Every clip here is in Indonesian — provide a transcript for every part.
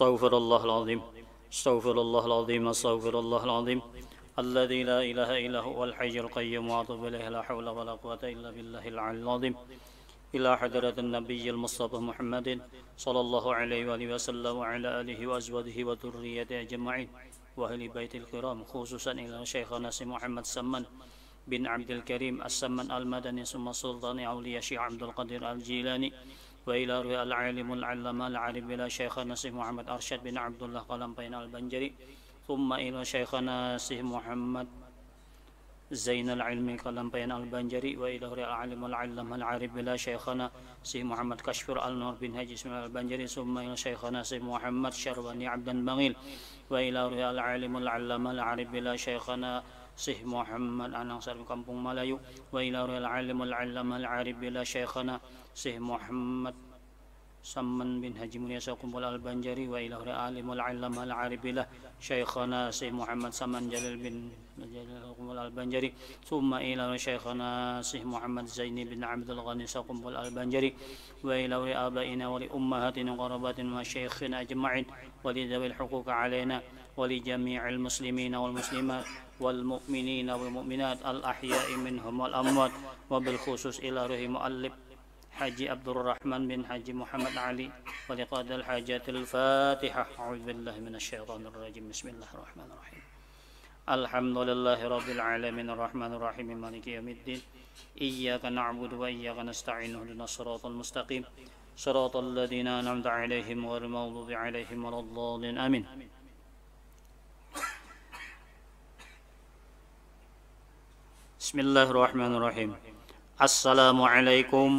استغفر الله العظيم استغفر الله العظيم استغفر الله العظيم الذي لا إله إلا هو الحي القيوم وأتوب إليه لا حول ولا قوة إلا بالله العلي العظيم إلى حضرة النبي المصطفى محمد صلى الله عليه وآله وسلم وعلى آله وأزواجه وذريته أجمعين وأهل بيت الكرام خصوصا إلى شيخنا سي محمد سمن بن عبد الكريم السمن المدني ثم سلطان أولياء شيخ عبد القدير الجيلاني وإلى رؤيا العالم العلامة العربي إلى شيخنا سيد محمد أرشد بن عبد الله قلم بين البنجري ثم إلى شيخنا سيد محمد زين العلم قلم بين البنجري وإلى رؤيا العالم العلامة العربي إلى شيخنا سيد محمد كشفر النور بن هاجي إسماعيل البنجري ثم إلى شيخنا سيد محمد شرباني عبد المغيل وإلى رؤيا العالم العلامة العربي إلى شيخنا صح محمد عن أنصار kampung Melayu wa ila al-alim al-alam al-arib bila syekhana صح محمد سمن بن هجي منيا سوكم البنجري وإلى العالم والعلم العارف له شيخنا سي محمد سمن جلال بن جلال البنجري ثم إلى شيخنا سي محمد زيني بن عبد الغني سوكم البنجري وإلى آبائنا ولأمهاتنا وقرباتنا وشيخنا أجمعين ولذوي الحقوق علينا ولجميع المسلمين والمسلمات والمؤمنين والمؤمنات الأحياء منهم والأموات وبالخصوص إلى روح مؤلف حاج عبد الرحمن بن حاج محمد علي ولقاد الحاجات الفاتحة أعوذ بالله من الشيطان الرجيم بسم الله الرحمن الرحيم الحمد لله رب العالمين الرحمن الرحيم مالك يوم الدين إياك نعبد وإياك نستعين اهدنا الصراط المستقيم صراط الذين أنعمت عليهم غير المغضوب عليهم ولا الضالين آمين بسم الله الرحمن الرحيم السلام عليكم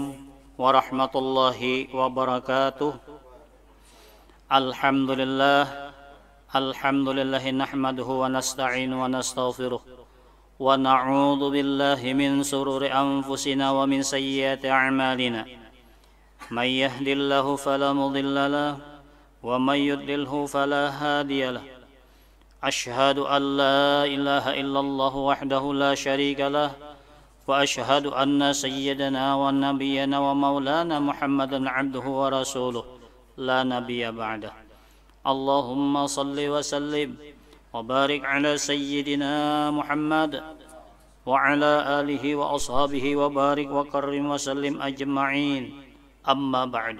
ورحمة الله وبركاته الحمد لله الحمد لله نحمده ونستعين ونستغفره ونعوذ بالله من سرور أنفسنا ومن سيئات أعمالنا من يهد الله فلا مضل له ومن يضلله فلا هادي له أشهد أن لا إله إلا الله وحده لا شريك له وأشهد أن سيدنا ونبينا ومولانا محمدا عبده ورسوله لا نبي بعده اللهم صل وسلم وبارك على سيدنا محمد وعلى آله وأصحابه وبارك وكرم وسلم أجمعين أما بعد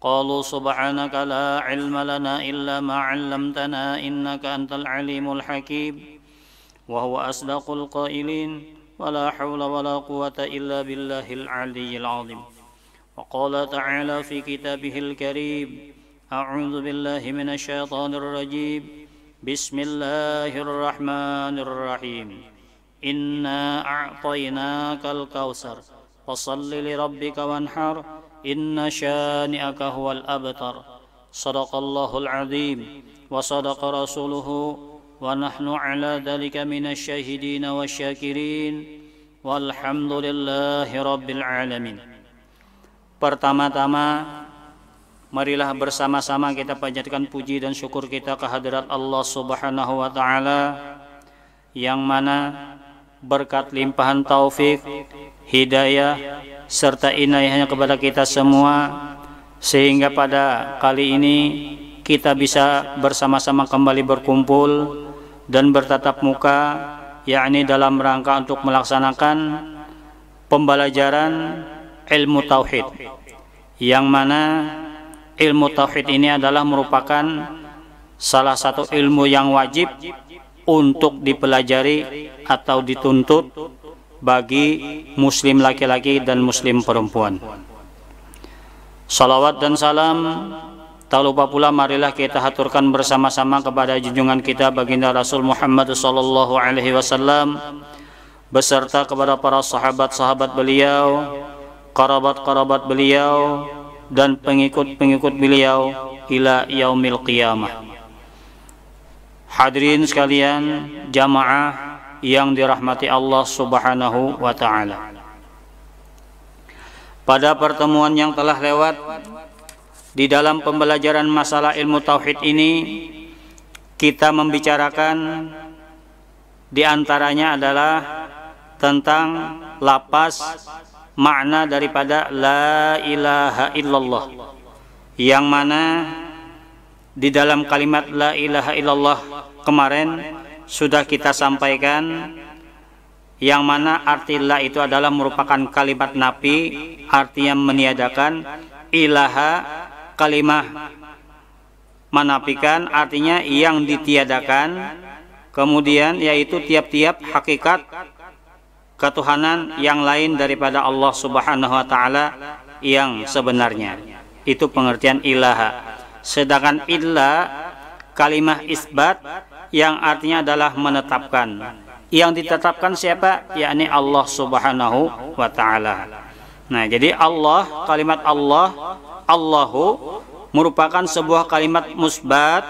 قالوا سبحانك لا علم لنا إلا ما علمتنا إنك أنت العليم الحكيم وهو أصدق القائلين ولا حول ولا قوة إلا بالله العلي العظيم وقال تعالى في كتابه الكريم أعوذ بالله من الشيطان الرجيم بسم الله الرحمن الرحيم إنا أعطيناك الكوثر فصل لربك وانحر إن شانئك هو الأبتر صدق الله العظيم وصدق رسوله ونحن على ذلك من الشاهدين والشاكرين والحمد لله رب العالمين Pertama-tama Marilah bersama-sama kita panjatkan puji dan syukur kita kehadirat Allah Subhanahu wa taala yang mana berkat limpahan taufik, hidayah, serta inayahnya kepada kita semua sehingga pada kali ini kita bisa bersama-sama kembali berkumpul dan bertatap muka yakni dalam rangka untuk melaksanakan pembelajaran ilmu tauhid yang mana ilmu tauhid ini adalah merupakan salah satu ilmu yang wajib untuk dipelajari atau dituntut bagi muslim laki-laki dan muslim perempuan. Salawat dan salam tak lupa pula marilah kita haturkan bersama-sama kepada junjungan kita baginda Rasul Muhammad sallallahu alaihi wasallam beserta kepada para sahabat-sahabat beliau, kerabat-kerabat beliau dan pengikut-pengikut beliau ila yaumil qiyamah. Hadirin sekalian, jamaah yang dirahmati Allah Subhanahu wa taala. Pada pertemuan yang telah lewat di dalam pembelajaran masalah ilmu tauhid ini kita membicarakan di antaranya adalah tentang lapas makna daripada la ilaha illallah yang mana di dalam kalimat la ilaha illallah kemarin sudah kita sampaikan yang mana arti la itu adalah merupakan kalimat napi artinya meniadakan ilaha kalimah menafikan artinya yang ditiadakan kemudian yaitu tiap-tiap hakikat ketuhanan yang lain daripada Allah Subhanahu wa taala yang sebenarnya itu pengertian ilaha Sedangkan illa kalimah isbat yang artinya adalah menetapkan. Yang ditetapkan siapa? Yakni Allah Subhanahu wa taala. Nah, jadi Allah kalimat Allah Allahu merupakan sebuah kalimat musbat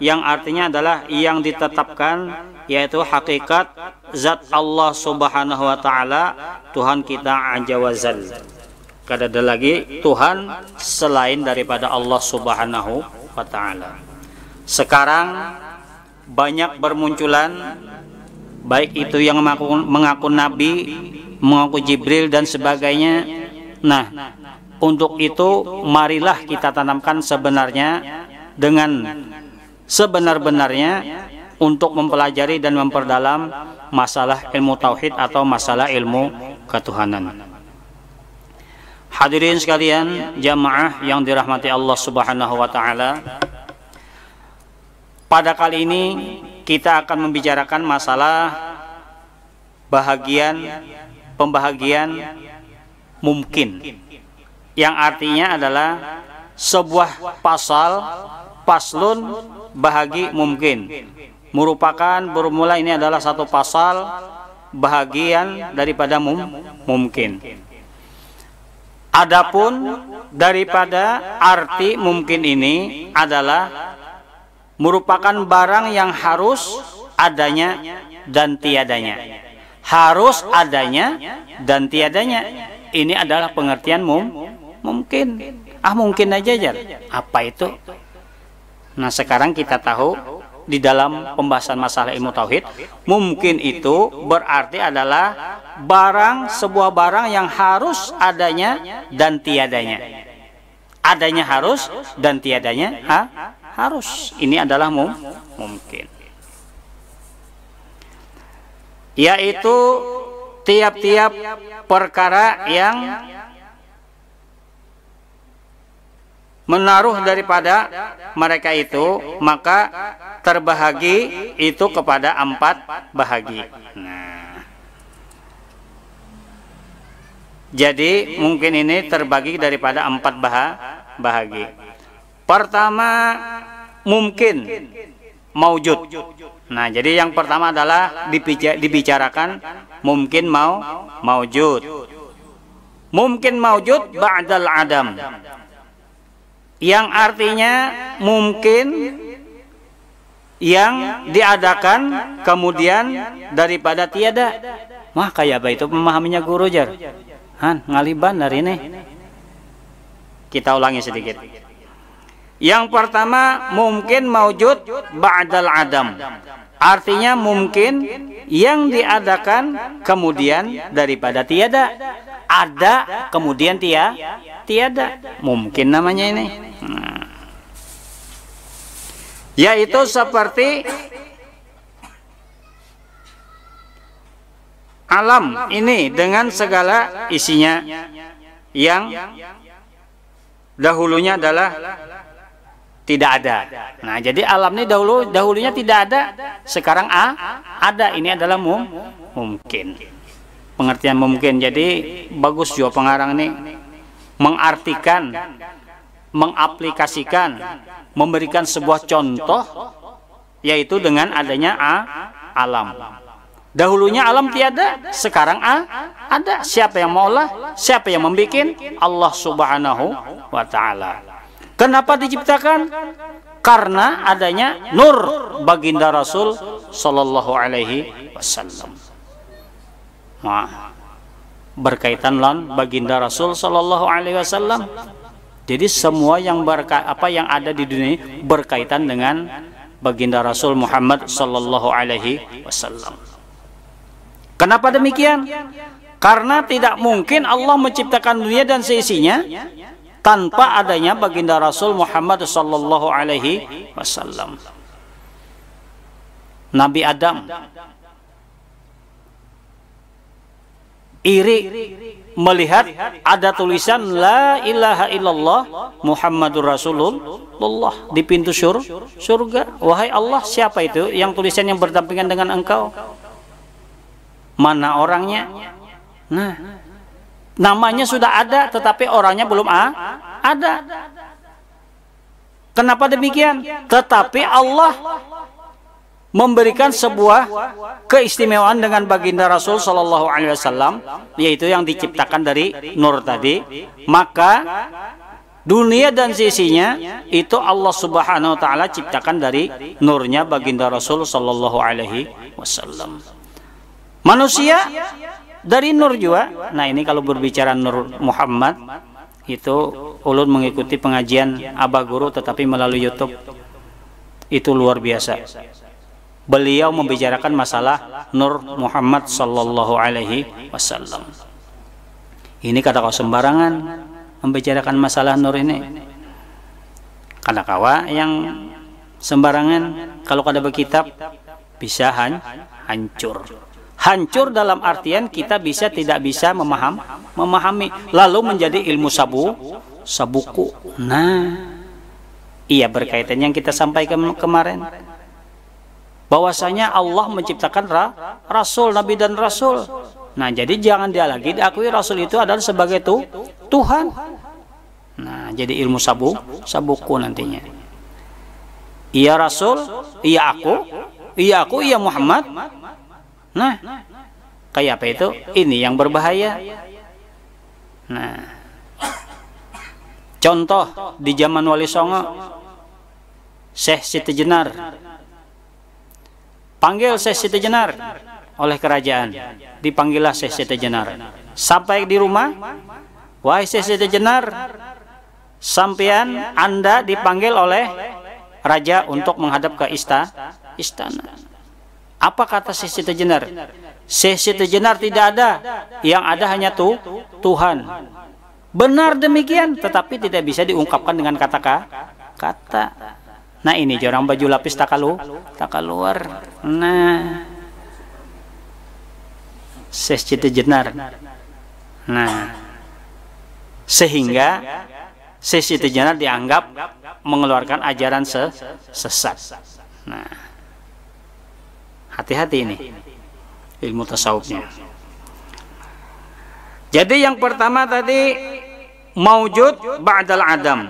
yang artinya adalah yang ditetapkan yaitu hakikat zat Allah Subhanahu wa taala Tuhan kita anjawazal kada ada lagi Tuhan selain daripada Allah Subhanahu wa taala. Sekarang banyak bermunculan baik itu yang mengaku, mengaku nabi, mengaku Jibril dan sebagainya. Nah, untuk itu marilah kita tanamkan sebenarnya dengan sebenar-benarnya untuk mempelajari dan memperdalam masalah ilmu tauhid atau masalah ilmu ketuhanan. Hadirin sekalian, jamaah yang dirahmati Allah Subhanahu wa taala. Pada kali ini kita akan membicarakan masalah bahagian pembahagian mungkin. Yang artinya adalah sebuah pasal paslun bahagi mungkin merupakan bermula ini adalah satu pasal bahagian daripada mum, mungkin Adapun daripada arti mungkin ini adalah merupakan barang yang harus adanya dan tiadanya. Harus adanya dan tiadanya. Ini adalah pengertian mum mungkin. Ah mungkin aja jar. Apa itu? Nah sekarang kita tahu di dalam pembahasan masalah ilmu tauhid mungkin itu berarti adalah barang sebuah barang yang harus adanya dan tiadanya adanya harus dan tiadanya ha? harus ini adalah mum mungkin yaitu tiap-tiap perkara yang menaruh daripada mereka itu maka terbahagi itu kepada empat bahagi nah. jadi mungkin ini terbagi daripada empat bah bahagi pertama mungkin maujud nah jadi yang pertama adalah dibicarakan mungkin mau maujud mungkin maujud ba'dal adam yang artinya mungkin yang diadakan kemudian daripada tiada. Mah kayak apa itu memahaminya guru jar? Han ngaliban dari ini. Kita ulangi sedikit. Yang pertama mungkin maujud ba'dal adam. Artinya mungkin yang diadakan kemudian daripada tiada. Ada kemudian tiada tiada mungkin namanya ini nah. yaitu seperti alam ini dengan segala isinya yang dahulunya adalah tidak ada. Nah, jadi alam ini dahulu dahulunya tidak ada, sekarang a ada. Ini adalah mum, mungkin. Pengertian mungkin. Jadi bagus juga pengarang ini mengartikan, mengaplikasikan, memberikan sebuah contoh yaitu dengan adanya a alam. Dahulunya alam tiada, sekarang A ada. Siapa yang maulah? Siapa yang membuat? Allah Subhanahu wa taala. Kenapa diciptakan? Karena adanya nur baginda Rasul sallallahu alaihi wasallam. Nah, berkaitan baginda Rasul Shallallahu Alaihi Wasallam. Jadi semua yang berka apa yang ada di dunia berkaitan dengan baginda Rasul Muhammad Shallallahu Alaihi Wasallam. Kenapa demikian? Karena tidak mungkin Allah menciptakan dunia dan seisinya tanpa adanya baginda Rasul Muhammad Shallallahu Alaihi Wasallam. Nabi Adam iri melihat ada tulisan la ilaha illallah Muhammadur Rasulullah di pintu syur, surga. Wahai Allah, siapa itu yang tulisan yang berdampingan dengan engkau? Mana orangnya? Nah, namanya sudah ada tetapi orangnya belum ah ada. Kenapa demikian? Tetapi Allah memberikan sebuah keistimewaan dengan baginda Rasul Shallallahu Alaihi Wasallam yaitu yang diciptakan dari nur tadi maka dunia dan sisinya itu Allah Subhanahu Wa Taala ciptakan dari nurnya baginda Rasul Shallallahu Alaihi Wasallam manusia dari nur juga nah ini kalau berbicara nur Muhammad itu ulun mengikuti pengajian Abah Guru tetapi melalui YouTube itu luar biasa beliau membicarakan masalah Nur Muhammad Sallallahu Alaihi Wasallam. Ini kata kau sembarangan membicarakan masalah Nur ini. Karena kawa yang sembarangan kalau kada berkitab bisa han, hancur. Hancur dalam artian kita bisa tidak bisa memaham, memahami lalu menjadi ilmu sabu sabuku. Nah, iya berkaitan yang kita sampaikan kemarin bahwasanya Allah menciptakan ra, rasul, nabi dan rasul. Nah, jadi jangan dia lagi diakui rasul itu adalah sebagai tu, Tuhan. Nah, jadi ilmu sabuk, sabuku nantinya. Iya rasul, iya aku, iya aku, iya Muhammad. Nah, kayak apa itu? Ini yang berbahaya. Nah, contoh di zaman Wali Songo, Syekh Siti Jenar Panggil Syekh Siti Jenar oleh kerajaan. Dipanggillah Syekh Siti Jenar. Sampai di rumah, wahai Syekh Siti Jenar, sampean Anda dipanggil oleh raja untuk menghadap ke ista, istana. Apa kata Syekh Siti Jenar? Syekh Siti Jenar tidak ada, yang ada hanya tu, Tuhan. Benar demikian, tetapi tidak bisa diungkapkan dengan kata-kata. Nah ini jorang baju lapis tak kalu, tak keluar. Nah, ses cita jenar. Nah, sehingga ses cita jenar dianggap mengeluarkan ajaran se sesat. Nah, hati-hati ini ilmu tasawufnya. Jadi yang pertama tadi maujud ba'dal adam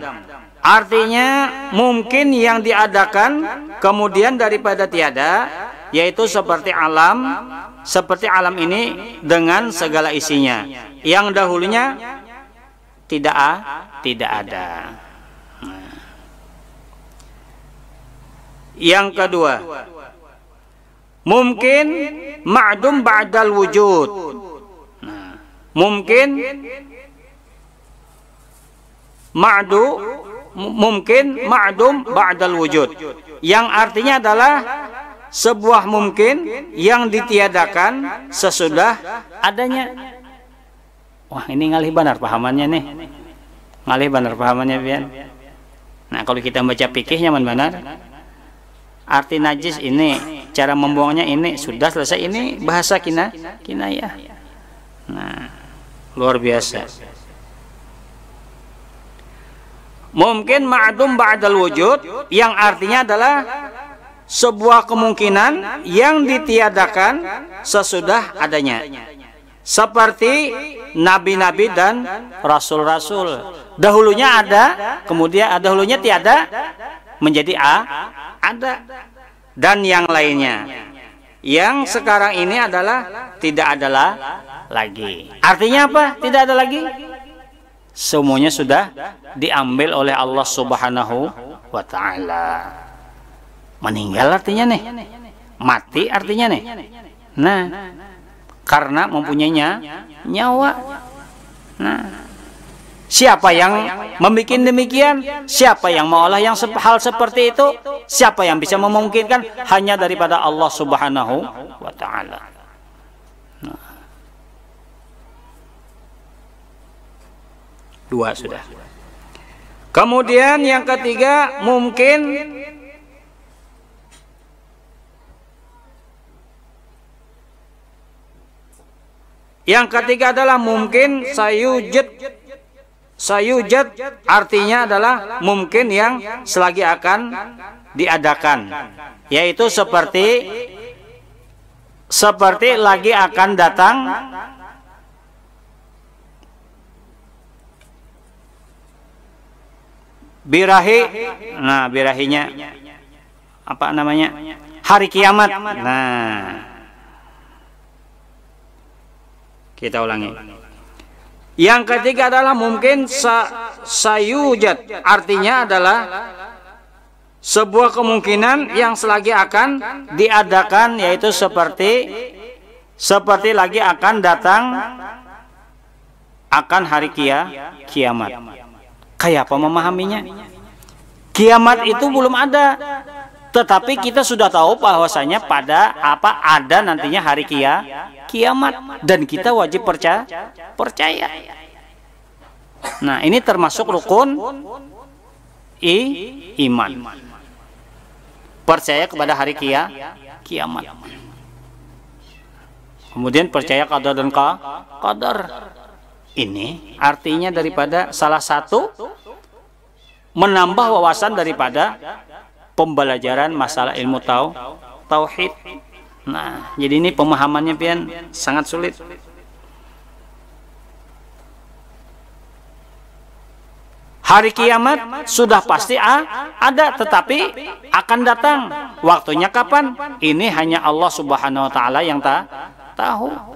Artinya mungkin yang diadakan kemudian daripada tiada yaitu seperti alam seperti alam ini dengan segala isinya yang dahulunya tidak tidak ada. Yang kedua, mungkin ma'dum ba'dal wujud. Nah, mungkin ma'du mungkin ma'dum ba'dal wujud yang artinya adalah sebuah mungkin yang ditiadakan sesudah adanya wah ini ngalih benar pahamannya nih ngalih benar pahamannya Bian nah kalau kita baca nyaman benar arti najis ini cara membuangnya ini sudah selesai ini bahasa kina kina ya nah luar biasa mungkin ma'dum ba'dal wujud yang artinya adalah sebuah kemungkinan yang ditiadakan sesudah adanya seperti nabi-nabi dan rasul-rasul dahulunya ada kemudian ah, dahulunya tiada menjadi a ah, ada dan yang lainnya yang sekarang ini adalah tidak adalah lagi artinya apa tidak ada lagi semuanya sudah diambil oleh Allah Subhanahu wa taala. Meninggal artinya nih. Mati artinya nih. Nah, karena mempunyainya nyawa. Nah, Siapa yang membuat demikian? Siapa yang mengolah yang hal seperti itu? Siapa yang bisa memungkinkan? Hanya daripada Allah Subhanahu wa taala. Dua sudah. Kemudian yang ketiga mungkin Yang ketiga adalah mungkin sayujet sayujet artinya adalah mungkin yang selagi akan diadakan yaitu seperti seperti lagi akan datang birahi nah birahinya apa namanya hari kiamat nah kita ulangi yang ketiga adalah mungkin sa sayujat artinya adalah sebuah kemungkinan yang selagi akan diadakan yaitu seperti seperti lagi akan datang akan hari kia, kiamat. Kayak apa memahaminya? Kiamat itu belum ada. Tetapi kita sudah tahu bahwasanya pada apa ada nantinya hari kia, kiamat dan kita wajib percaya percaya. Nah, ini termasuk rukun i iman. Percaya kepada hari kia, kiamat. Kemudian percaya kadar dan kadar ini artinya daripada salah satu menambah wawasan daripada pembelajaran masalah ilmu tau tauhid. Nah, jadi ini pemahamannya pian sangat sulit. Hari kiamat sudah pasti ah, ada tetapi akan datang. Waktunya kapan? Ini hanya Allah Subhanahu wa taala yang ta tahu.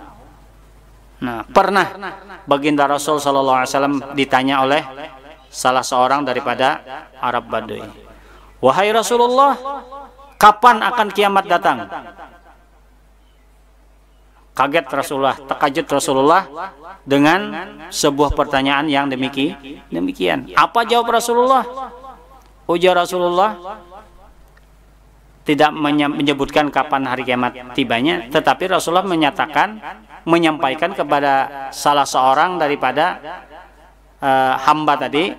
Nah, pernah baginda Rasul sallallahu alaihi wasallam ditanya oleh salah seorang daripada Arab Badui. Wahai Rasulullah, kapan akan kiamat datang? Kaget Rasulullah, terkejut Rasulullah dengan sebuah pertanyaan yang demikian. Demikian. Apa jawab Rasulullah? Ujar Rasulullah, tidak menyebutkan kapan hari kiamat tibanya, tetapi Rasulullah menyatakan menyampaikan kepada salah seorang daripada uh, hamba tadi,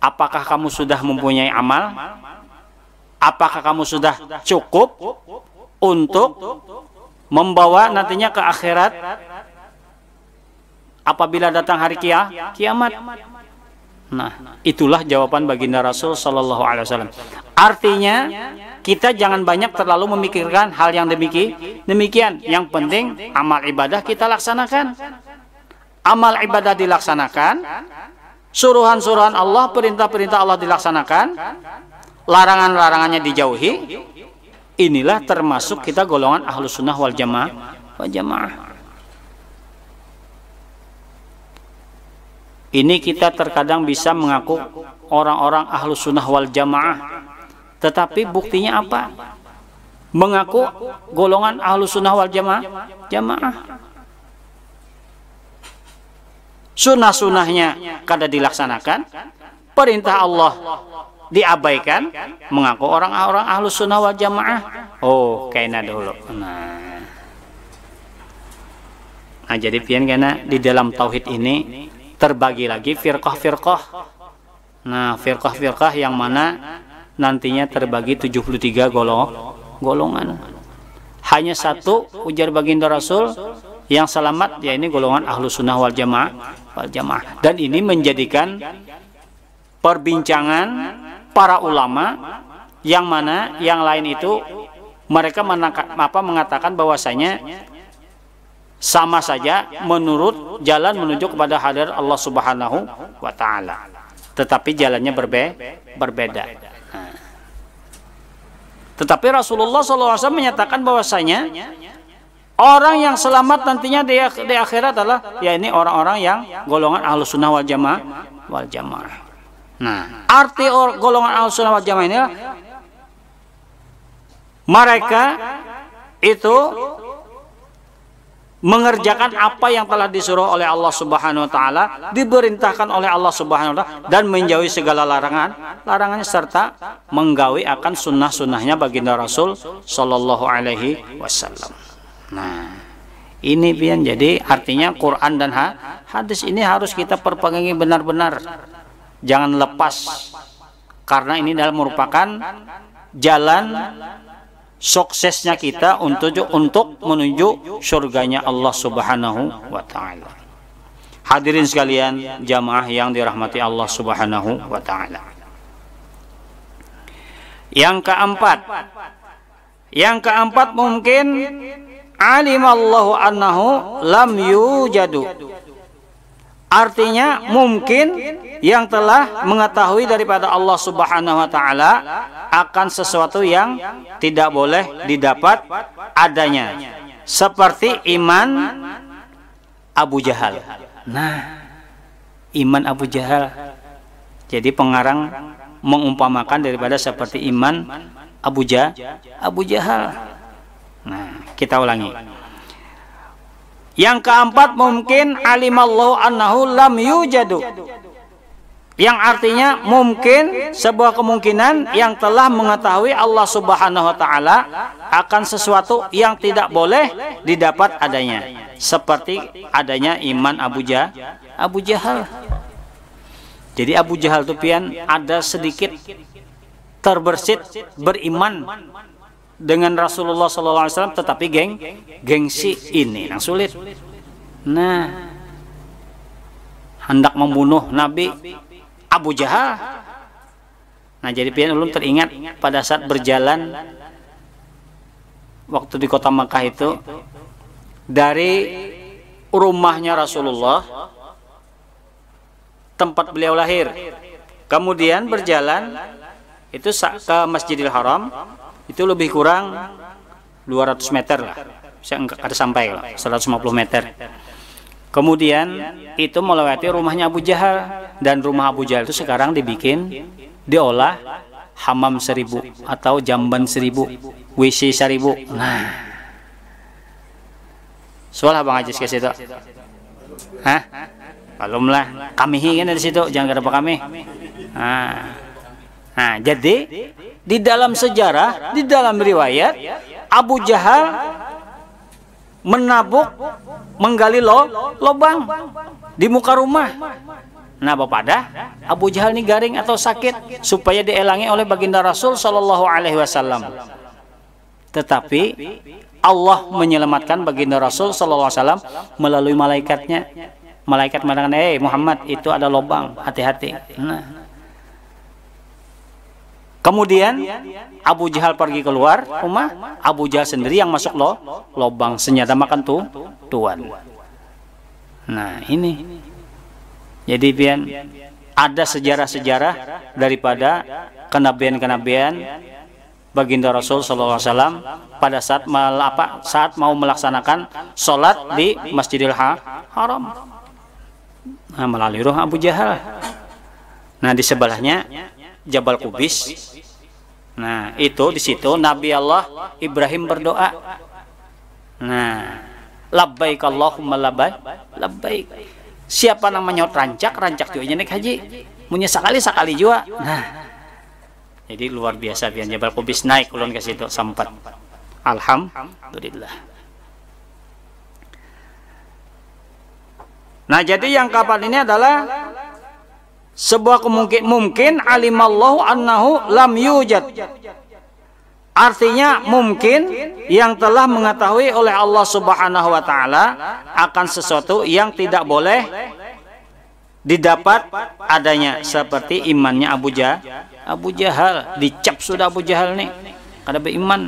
apakah kamu sudah mempunyai amal? Apakah kamu sudah cukup untuk membawa nantinya ke akhirat apabila datang hari kiamat? Nah, itulah jawaban baginda Rasul Shallallahu Alaihi Wasallam. Artinya kita jangan banyak terlalu memikirkan hal yang demikian. Demikian, yang penting amal ibadah kita laksanakan. Amal ibadah dilaksanakan, suruhan-suruhan Allah, perintah-perintah Allah dilaksanakan, larangan-larangannya dijauhi. Inilah termasuk kita golongan ahlu sunnah wal jamaah. Wal jamaah. Ini kita terkadang bisa mengaku orang-orang ahlu sunnah wal jamaah. Tetapi buktinya apa? Mengaku golongan ahlu sunnah wal jamaah. Jamaah. Sunnah-sunnahnya kada dilaksanakan. Perintah Allah diabaikan. Mengaku orang-orang ahlu sunnah wal jamaah. Oh, kena dulu. Nah. Nah, jadi pian karena di dalam tauhid ini terbagi lagi firqah-firqah. Nah, firqah-firqah yang mana nantinya terbagi 73 golong golongan. Hanya satu ujar baginda Rasul yang selamat ya ini golongan ahlu sunnah wal jamaah wal jamaah dan ini menjadikan perbincangan para ulama yang mana yang lain itu mereka menangka, apa mengatakan bahwasanya sama saja menurut jalan menuju kepada hadir Allah Subhanahu wa taala. Tetapi jalannya berbe berbeda. Tetapi Rasulullah SAW menyatakan bahwasanya orang yang selamat nantinya di, di akhirat adalah ya ini orang-orang yang golongan ahlus sunnah wal jamaah wal jamaah. Nah, arti golongan ahlus sunnah wal jamaah ini mereka itu mengerjakan apa yang telah disuruh oleh Allah Subhanahu wa taala, diperintahkan oleh Allah Subhanahu wa taala dan menjauhi segala larangan, larangannya serta menggawi akan sunnah-sunnahnya baginda Rasul Shallallahu alaihi wasallam. Nah, ini pian jadi artinya Quran dan hadis ini harus kita perpegangi benar-benar. Jangan lepas. Karena ini dalam merupakan jalan suksesnya kita untuk untuk menuju surganya Allah Subhanahu wa taala. Hadirin sekalian, jamaah yang dirahmati Allah Subhanahu wa taala. Yang keempat. Yang keempat mungkin alimallahu annahu lam yujadu Artinya mungkin yang telah mengetahui daripada Allah Subhanahu wa taala akan sesuatu yang tidak boleh didapat adanya. Seperti iman Abu Jahal. Nah, iman Abu Jahal. Jadi pengarang mengumpamakan daripada seperti iman Abu Abu Jahal. Nah, kita ulangi. Yang keempat mungkin alimallahu annahu lam yujadu. Yang artinya mungkin sebuah kemungkinan yang telah mengetahui Allah Subhanahu wa taala akan sesuatu yang tidak boleh didapat adanya. Seperti adanya iman Abu Jah Abu Jahal. Jadi Abu Jahal itu pian ada sedikit terbersit beriman dengan Rasulullah SAW tetapi geng gengsi ini yang sulit nah hendak membunuh Nabi Abu Jahal nah jadi pian ulun teringat pada saat berjalan waktu di kota Makkah itu dari rumahnya Rasulullah tempat beliau lahir kemudian berjalan itu ke Masjidil Haram itu lebih kurang 200 meter lah bisa enggak ada sampai lah 150 meter kemudian itu melewati rumahnya Abu Jahal dan rumah Abu Jahal itu sekarang dibikin diolah hamam seribu atau jamban seribu WC seribu nah soal abang Ajis ke situ hah belum lah kami ingin dari situ jangan kenapa kami nah, nah jadi di dalam sejarah, di dalam riwayat, Abu Jahal menabuk, menggali lo, lobang di muka rumah. Nah, Bapak dah Abu Jahal ini garing atau sakit supaya dielangi oleh baginda Rasul Shallallahu Alaihi Wasallam. Tetapi Allah menyelamatkan baginda Rasul Shallallahu Alaihi Wasallam melalui malaikatnya. Malaikat mengatakan, hey, eh, Muhammad, itu ada lobang, hati-hati." Nah, Kemudian Abu Jahal pergi keluar rumah, Abu Jahal sendiri yang masuk lo lobang senjata makan tuh tuan. Nah ini, jadi pian ada sejarah-sejarah daripada kenabian-kenabian baginda Rasul Shallallahu Alaihi Wasallam pada saat melapa, saat mau melaksanakan sholat di Masjidil Haram. Nah, melalui roh Abu Jahal. Nah di sebelahnya Jabal Kubis. Nah, itu di situ Nabi Allah Ibrahim berdoa. Nah, labbaik Allahumma labbaik, labbaik. Siapa namanya rancak, rancak juga nyenek haji. Munya sekali sekali juga. Nah. Jadi luar biasa pian Jabal Kubis naik ulun ke situ sempat. Alhamdulillah. Nah, jadi yang kapal ini adalah sebuah kemungkin mungkin alimallahu annahu lam yujad artinya mungkin yang telah mengetahui oleh Allah Subhanahu wa taala akan sesuatu yang tidak boleh didapat adanya seperti imannya Abu Jahal Abu Jahal dicap sudah Abu Jahal nih Karena beriman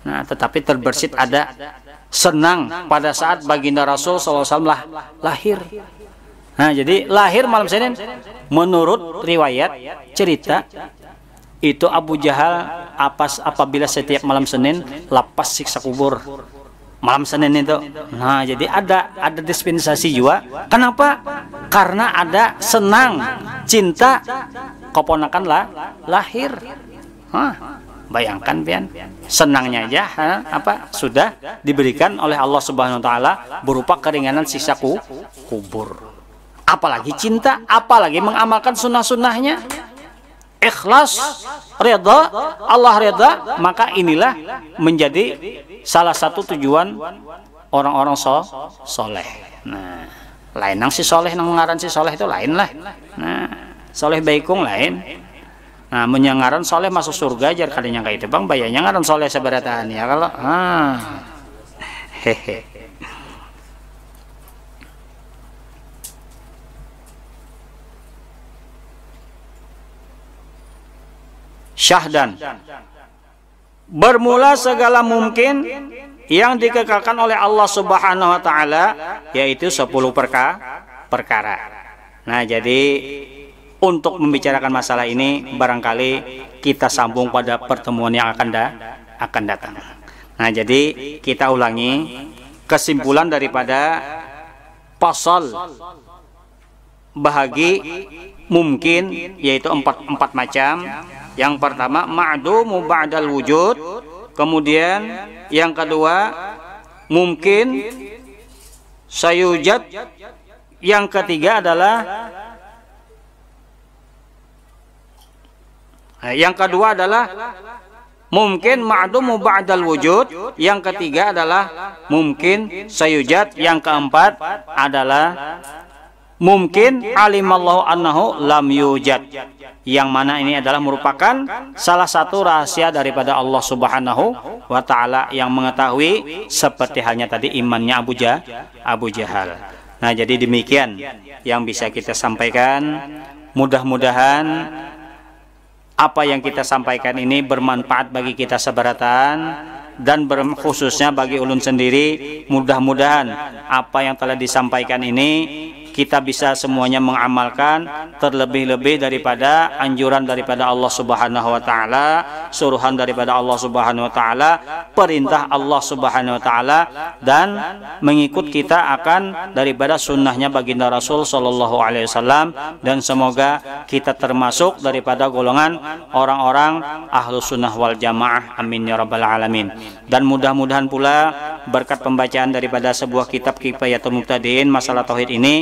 nah tetapi terbersit ada senang pada saat baginda Rasul SAW lah lahir Nah, jadi lahir malam Senin menurut riwayat cerita itu Abu Jahal apas apabila setiap malam Senin lapas siksa kubur. Malam Senin itu. Nah, jadi ada ada dispensasi juga. Kenapa? Karena ada senang, cinta keponakan lah lahir. Hah. Bayangkan pian senangnya aja ha, apa sudah diberikan oleh Allah Subhanahu wa taala berupa keringanan siksa kubur apalagi cinta, apalagi mengamalkan sunnah-sunnahnya. Ikhlas, reda, Allah reda, maka inilah menjadi salah satu tujuan orang-orang so soleh. Nah, lain nang si soleh, nang ngaran si soleh itu lain lah. Nah, soleh baikung lain. Nah, menyangaran soleh masuk surga aja kadang nyangka itu bang, bayarnya ngaran soleh seberataan ya kalau. Ah. Hehe. syahdan bermula segala mungkin yang dikekalkan oleh Allah Subhanahu wa taala yaitu 10 perka perkara. Nah, jadi untuk membicarakan masalah ini barangkali kita sambung pada pertemuan yang akan da akan datang. Nah, jadi kita ulangi kesimpulan daripada pasal bahagi mungkin yaitu empat, empat macam yang pertama ma'dumu ba'dal wujud, kemudian yang kedua mungkin sayujad, yang ketiga adalah yang kedua adalah mungkin ma'dumu ba'dal wujud, yang ketiga adalah mungkin sayujad, yang keempat adalah mungkin alimallahu annahu lam yujad yang mana ini adalah merupakan salah satu rahasia daripada Allah Subhanahu wa taala yang mengetahui seperti halnya tadi imannya Abu Jah Abu Jahal. Nah, jadi demikian yang bisa kita sampaikan. Mudah-mudahan apa yang kita sampaikan ini bermanfaat bagi kita seberatan dan khususnya bagi ulun sendiri mudah-mudahan apa yang telah disampaikan ini kita bisa semuanya mengamalkan terlebih-lebih daripada anjuran daripada Allah Subhanahu wa taala suruhan daripada Allah Subhanahu wa taala, perintah Allah Subhanahu wa taala dan mengikut kita akan daripada sunnahnya baginda Rasul sallallahu alaihi wasallam dan semoga kita termasuk daripada golongan orang-orang ahlu sunnah wal jamaah amin ya rabbal alamin dan mudah-mudahan pula berkat pembacaan daripada sebuah kitab kifayatul mubtadin masalah tauhid ini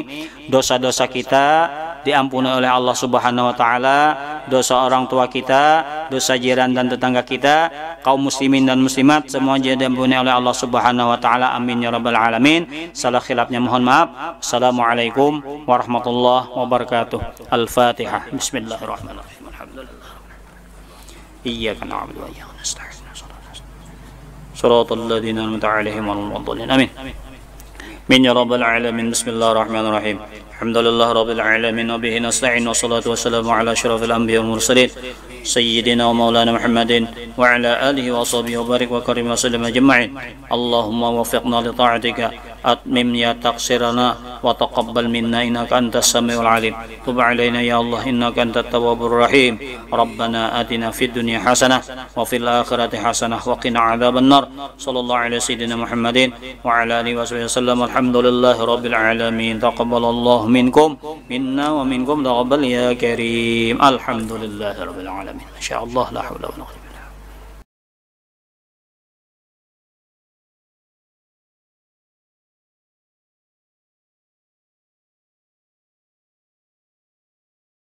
dosa-dosa kita diampuni oleh Allah Subhanahu wa taala dosa orang tua kita dosa jiran dan dan tetangga kita, kaum muslimin dan muslimat semuanya diampuni oleh Allah Subhanahu wa taala. Amin ya rabbal alamin. Salah khilafnya mohon maaf. Assalamualaikum warahmatullahi wabarakatuh. Al-Fatihah. Bismillahirrahmanirrahim. Alhamdulillah. Iyyaka na'budu wa iyyaka nasta'in. صراط الذين أنعمت عليهم غير المضلين آمين من يا رب Alamin. بسم الله الرحمن الرحيم الحمد لله رب العالمين وبه نستعين سيدنا ومولانا محمد وعلى آله وصحبه وبارك وكرم وسلم أجمعين اللهم وفقنا لطاعتك أتمم يا تقصيرنا وتقبل منا إنك أنت السميع العليم تب علينا يا الله إنك أنت التواب الرحيم ربنا آتنا في الدنيا حسنة وفي الآخرة حسنة وقنا عذاب النار صلى الله على سيدنا محمد وعلى آله وصحبه وسلم الحمد لله رب العالمين تقبل الله منكم منا ومنكم تقبل يا كريم الحمد لله رب العالمين إن شاء الله لا حول ولا قوة